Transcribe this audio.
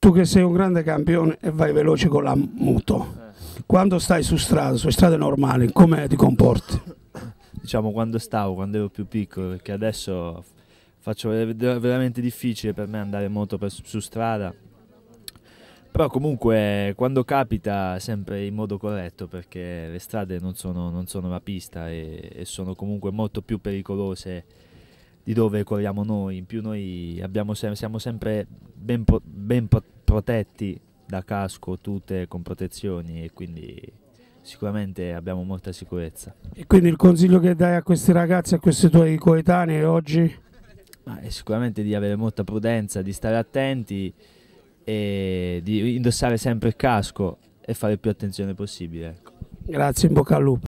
tu che sei un grande campione e vai veloce con la moto, eh. quando stai su strada, su strade normali, come ti comporti? Diciamo quando stavo, quando ero più piccolo, perché adesso faccio, veramente difficile per me andare in moto per, su strada, però comunque quando capita sempre in modo corretto perché le strade non sono, non sono la pista e, e sono comunque molto più pericolose di dove corriamo noi, in più noi se siamo sempre ben, pro ben pro protetti da casco, tute con protezioni e quindi sicuramente abbiamo molta sicurezza. E quindi il consiglio che dai a questi ragazzi, a questi tuoi coetanei oggi? Ma è sicuramente di avere molta prudenza, di stare attenti e di indossare sempre il casco e fare più attenzione possibile. Ecco. Grazie, in bocca al lupo.